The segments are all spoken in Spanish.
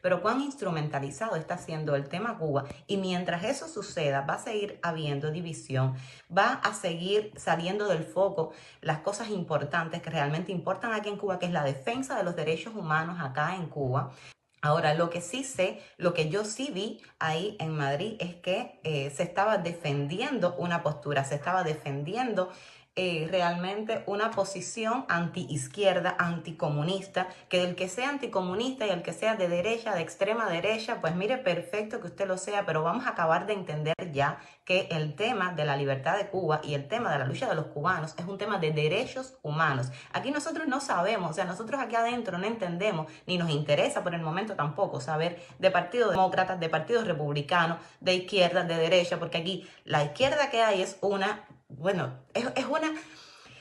pero cuán instrumentalizado está siendo el tema Cuba. Y mientras eso suceda, va a seguir habiendo división, va a seguir saliendo del foco las cosas importantes que realmente importan aquí en Cuba, que es la defensa de los derechos humanos acá en Cuba. Ahora, lo que sí sé, lo que yo sí vi ahí en Madrid es que eh, se estaba defendiendo una postura, se estaba defendiendo eh, realmente una posición anti-izquierda, anticomunista, que el que sea anticomunista y el que sea de derecha, de extrema derecha, pues mire, perfecto que usted lo sea, pero vamos a acabar de entender ya que el tema de la libertad de Cuba y el tema de la lucha de los cubanos es un tema de derechos humanos. Aquí nosotros no sabemos, o sea, nosotros aquí adentro no entendemos, ni nos interesa por el momento tampoco saber de partidos demócratas, de partidos republicanos, de izquierda, de derecha, porque aquí la izquierda que hay es una bueno, es, una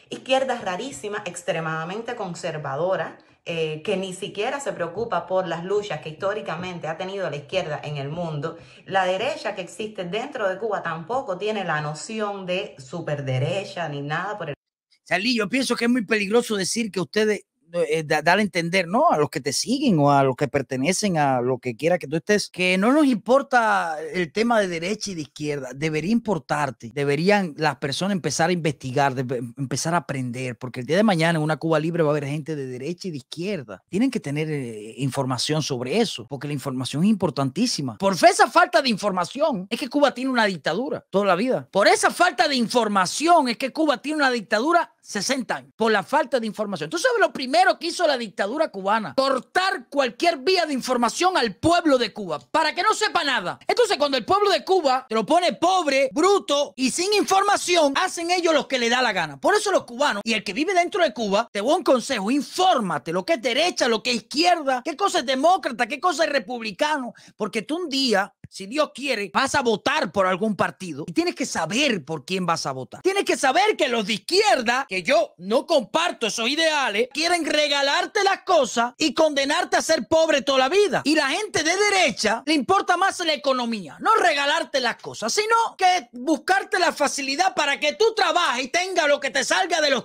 izquierda rarísima, extremadamente conservadora, eh, que ni siquiera se preocupa por las luchas que históricamente ha tenido la izquierda en el mundo, la derecha que existe dentro de Cuba tampoco tiene la noción de superderecha ni nada por el... Salí, yo pienso que es muy peligroso decir que ustedes eh, dar a entender, ¿no? A los que te siguen o a los que pertenecen a lo que quiera que tú estés, que no nos importa el tema de derecha y de izquierda, debería importarte, deberían las personas empezar a investigar, empezar a aprender, porque el día de mañana en una Cuba libre va a haber gente de derecha y de izquierda. Tienen que tener eh, información sobre eso, porque la información es importantísima. Por esa falta de información es que Cuba tiene una dictadura toda la vida. Por esa falta de información es que Cuba tiene una dictadura 60 años por la falta de información. ¿Tú sabes lo primero primero que hizo la dictadura cubana, cortar cualquier vía de información al pueblo de Cuba, para que no sepa nada. Entonces, cuando el pueblo de Cuba te lo pone pobre, bruto y sin información, hacen ellos lo que le da la gana. Por eso los cubanos y el que vive dentro de Cuba, te voy a un consejo, infórmate lo que es derecha, lo que es izquierda, qué cosa es demócrata, qué cosa es republicano, porque tú un día si Dios quiere, vas a votar por algún partido y tienes que saber por quién vas a votar. Tienes que saber que los de izquierda, que yo no comparto esos ideales, quieren regalarte las cosas y condenarte a ser pobre toda la vida. Y la gente de derecha le importa más la economía, no regalarte las cosas, sino que buscarte la facilidad para que tú trabajes y tengas lo que te salga de los...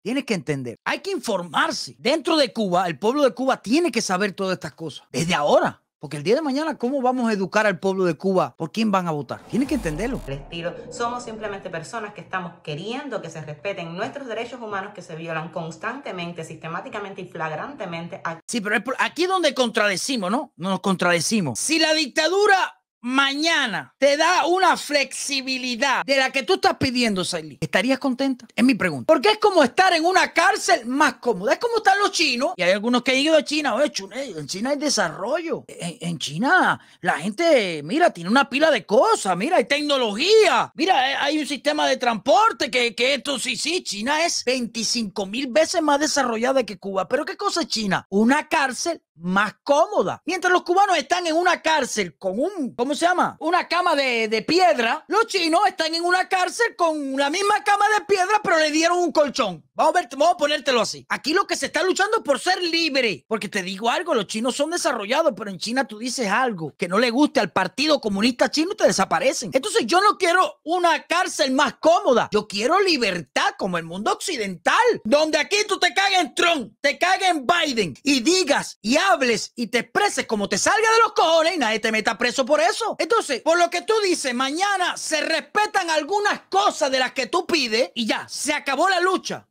Tienes que entender, hay que informarse. Dentro de Cuba, el pueblo de Cuba tiene que saber todas estas cosas, desde ahora. Porque el día de mañana, ¿cómo vamos a educar al pueblo de Cuba? ¿Por quién van a votar? Tienen que entenderlo. somos simplemente personas que estamos queriendo que se respeten nuestros derechos humanos que se violan constantemente, sistemáticamente y flagrantemente. Sí, pero es aquí es donde contradecimos, ¿no? Nos contradecimos. Si la dictadura mañana te da una flexibilidad de la que tú estás pidiendo, ¿estarías contenta? Es mi pregunta. Porque es como estar en una cárcel más cómoda. Es como están los chinos. Y hay algunos que han ido a China. Oye, chune, eh, en China hay desarrollo. En, China la gente, mira, tiene una pila de cosas. Mira, hay tecnología. Mira, eh, hay un sistema de transporte que, que esto sí, sí. China es 25 mil veces más desarrollada que Cuba. Pero ¿qué cosa es China? Una cárcel más cómoda. Mientras los cubanos están en una cárcel con un, ¿cómo se llama? Una cama de, de piedra, los chinos están en una cárcel con la misma cama de piedra, pero le dieron un colchón. Vamos a, ver, vamos a ponértelo así. Aquí lo que se está luchando por ser libre. Porque te digo algo, los chinos son desarrollados, pero en China tú dices algo que no le guste al Partido Comunista Chino y te desaparecen. Entonces yo no quiero una cárcel más cómoda. Yo quiero libertad como el mundo occidental. Donde aquí tú te cagas en Trump, te caguen en Biden y digas y hables y te expreses como te salga de los cojones y nadie te meta preso por eso. Entonces, por lo que tú dices, mañana se respetan algunas cosas de las que tú pides y ya, se acabó la lucha.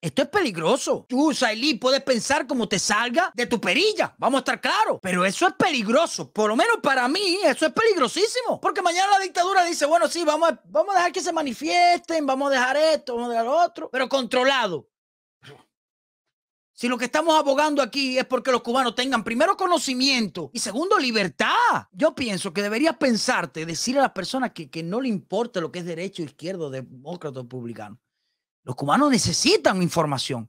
Esto es peligroso. Tú, Sailí, puedes pensar como te salga de tu perilla. Vamos a estar claros. Pero eso es peligroso. Por lo menos para mí, eso es peligrosísimo. Porque mañana la dictadura dice, bueno, sí, vamos a, vamos a dejar que se manifiesten, vamos a dejar esto, vamos a dejar otro. Pero controlado. Si lo que estamos abogando aquí es porque los cubanos tengan primero conocimiento y segundo libertad. Yo pienso que deberías pensarte, decir a las personas que, que no le importa lo que es derecho, izquierdo, demócrata o republicano. Los cubanos necesitan información.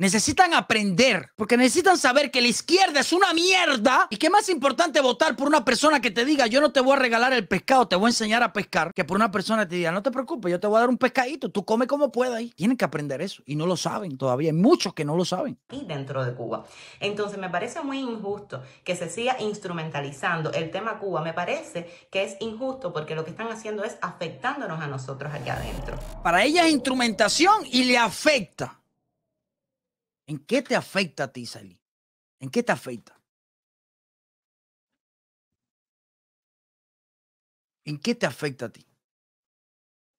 Necesitan aprender, porque necesitan saber que la izquierda es una mierda y que más importante votar por una persona que te diga, yo no te voy a regalar el pescado, te voy a enseñar a pescar, que por una persona que te diga, no te preocupes, yo te voy a dar un pescadito, tú come como puedas ahí. Tienen que aprender eso y no lo saben todavía, hay muchos que no lo saben. Y dentro de Cuba. Entonces me parece muy injusto que se siga instrumentalizando el tema Cuba, me parece que es injusto porque lo que están haciendo es afectándonos a nosotros aquí adentro. Para ella es instrumentación y le afecta. ¿En qué te afecta a ti, Sally? ¿En qué te afecta? ¿En qué te afecta a ti?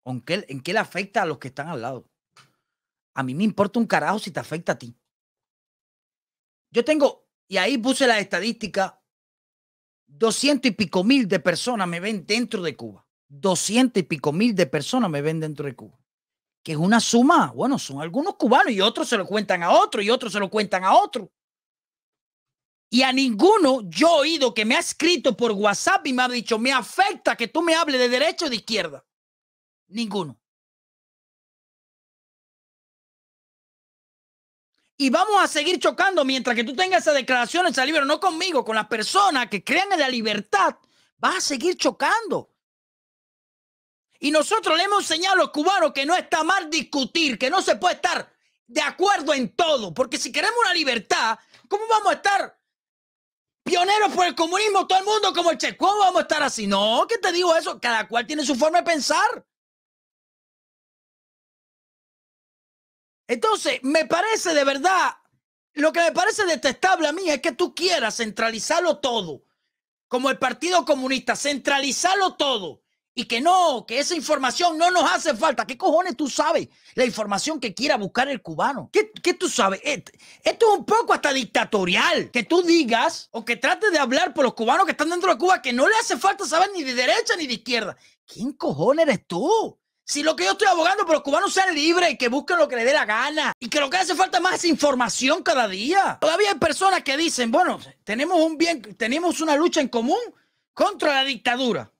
¿En qué, ¿En qué le afecta a los que están al lado? A mí me importa un carajo si te afecta a ti. Yo tengo, y ahí puse la estadística, doscientos y pico mil de personas me ven dentro de Cuba. Doscientos y pico mil de personas me ven dentro de Cuba que es una suma, bueno, son algunos cubanos y otros se lo cuentan a otro y otros se lo cuentan a otro. Y a ninguno yo he oído que me ha escrito por WhatsApp y me ha dicho, me afecta que tú me hables de derecho o de izquierda. Ninguno. Y vamos a seguir chocando mientras que tú tengas esa declaración en esa libro, no conmigo, con las personas que crean en la libertad. Vas a seguir chocando. Y nosotros le hemos enseñado a los cubanos que no está mal discutir, que no se puede estar de acuerdo en todo, porque si queremos una libertad, ¿cómo vamos a estar pioneros por el comunismo, todo el mundo como el Che? ¿Cómo vamos a estar así? No, ¿qué te digo eso, cada cual tiene su forma de pensar. Entonces, me parece de verdad, lo que me parece detestable a mí es que tú quieras centralizarlo todo, como el Partido Comunista, centralizarlo todo y que no, que esa información no nos hace falta. ¿Qué cojones tú sabes la información que quiera buscar el cubano? ¿Qué, qué tú sabes? Esto, es un poco hasta dictatorial. Que tú digas o que trates de hablar por los cubanos que están dentro de Cuba que no le hace falta saber ni de derecha ni de izquierda. ¿Quién cojones eres tú? Si lo que yo estoy abogando por los cubanos sean libres y que busquen lo que les dé la gana y que lo que hace falta más es información cada día. Todavía hay personas que dicen, bueno, tenemos un bien, tenemos una lucha en común contra la dictadura.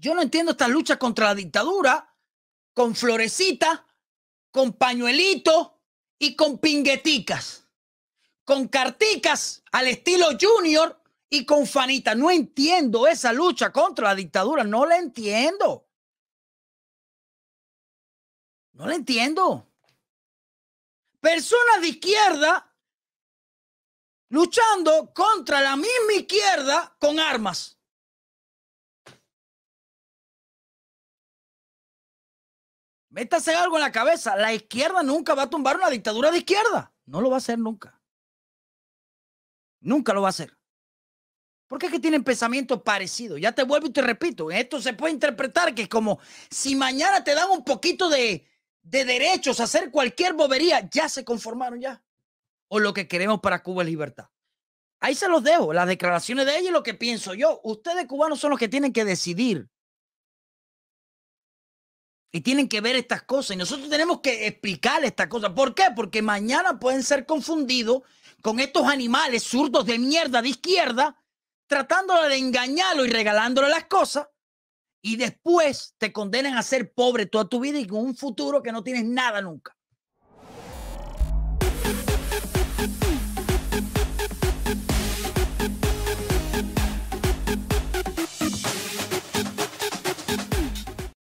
Yo no entiendo esta lucha contra la dictadura con florecita, con pañuelito y con pingueticas, con carticas al estilo junior y con fanita. No entiendo esa lucha contra la dictadura, no la entiendo. No la entiendo. Personas de izquierda luchando contra la misma izquierda con armas. Métase algo en la cabeza. La izquierda nunca va a tumbar una dictadura de izquierda. No lo va a hacer nunca. Nunca lo va a hacer. ¿Por qué es que tienen pensamiento parecido? Ya te vuelvo y te repito. Esto se puede interpretar que es como si mañana te dan un poquito de, derechos a hacer cualquier bobería, ya se conformaron ya. O lo que queremos para Cuba es libertad. Ahí se los dejo, las declaraciones de ella y lo que pienso yo. Ustedes cubanos son los que tienen que decidir y tienen que ver estas cosas. Y nosotros tenemos que explicar estas cosas. ¿Por qué? Porque mañana pueden ser confundidos con estos animales zurdos de mierda de izquierda, tratándole de engañarlo y regalándole las cosas. Y después te condenan a ser pobre toda tu vida y con un futuro que no tienes nada nunca.